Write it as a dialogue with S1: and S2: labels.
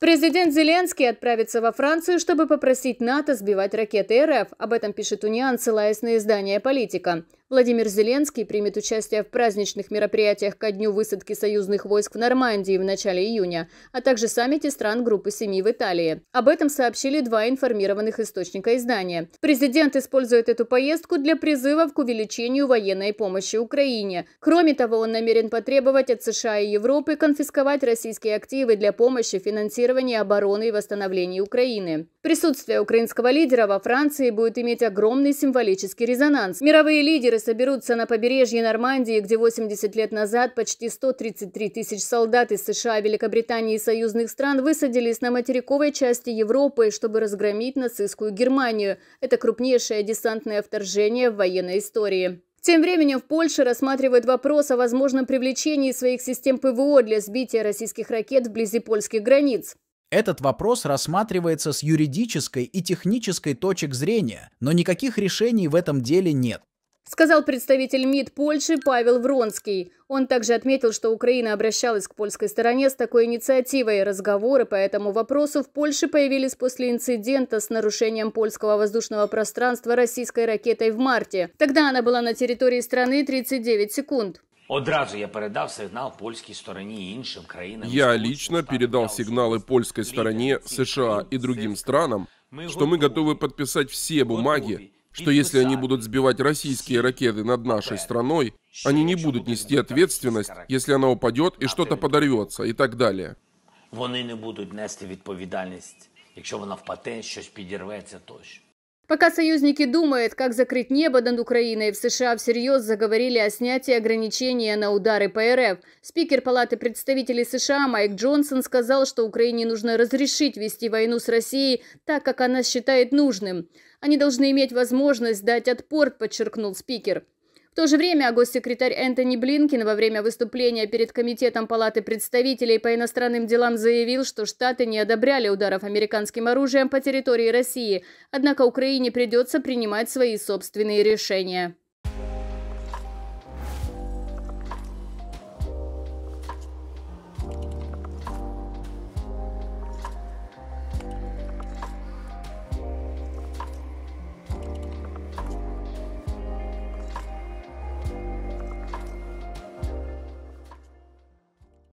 S1: Президент Зеленский отправится во Францию, чтобы попросить НАТО сбивать ракеты РФ. Об этом пишет Униан, ссылаясь на издание «Политика». Владимир Зеленский примет участие в праздничных мероприятиях ко дню высадки союзных войск в Нормандии в начале июня, а также саммите стран Группы Семи в Италии. Об этом сообщили два информированных источника издания. Президент использует эту поездку для призывов к увеличению военной помощи Украине. Кроме того, он намерен потребовать от США и Европы конфисковать российские активы для помощи финансирования обороны и восстановления Украины. Присутствие украинского лидера во Франции будет иметь огромный символический резонанс. Мировые лидеры соберутся на побережье Нормандии, где 80 лет назад почти 133 тысяч солдат из США, Великобритании и союзных стран высадились на материковой части Европы, чтобы разгромить нацистскую Германию. Это крупнейшее десантное вторжение в военной истории. Тем временем в Польше рассматривают вопрос о возможном привлечении своих систем ПВО для сбития российских ракет вблизи польских границ. Этот вопрос рассматривается с юридической и технической точек зрения, но никаких решений в этом деле нет сказал представитель МИД Польши Павел Вронский. Он также отметил, что Украина обращалась к польской стороне с такой инициативой. Разговоры по этому вопросу в Польше появились после инцидента с нарушением польского воздушного пространства российской ракетой в марте. Тогда она была на территории страны 39 секунд.
S2: Я лично передал сигналы польской стороне, США и другим странам, что мы готовы подписать все бумаги, что если они будут сбивать российские ракеты над нашей страной, они не будут нести ответственность, если она упадет и а что-то подорвется и так далее. они не будут нести ответственность, если она впаде, что-то подорвется, тощо.
S1: Пока союзники думают, как закрыть небо над Украиной, в США всерьез заговорили о снятии ограничения на удары по РФ. Спикер Палаты представителей США Майк Джонсон сказал, что Украине нужно разрешить вести войну с Россией так, как она считает нужным. Они должны иметь возможность дать отпор, подчеркнул спикер. В то же время госсекретарь Энтони Блинкин во время выступления перед Комитетом Палаты представителей по иностранным делам заявил, что Штаты не одобряли ударов американским оружием по территории России, однако Украине придется принимать свои собственные решения.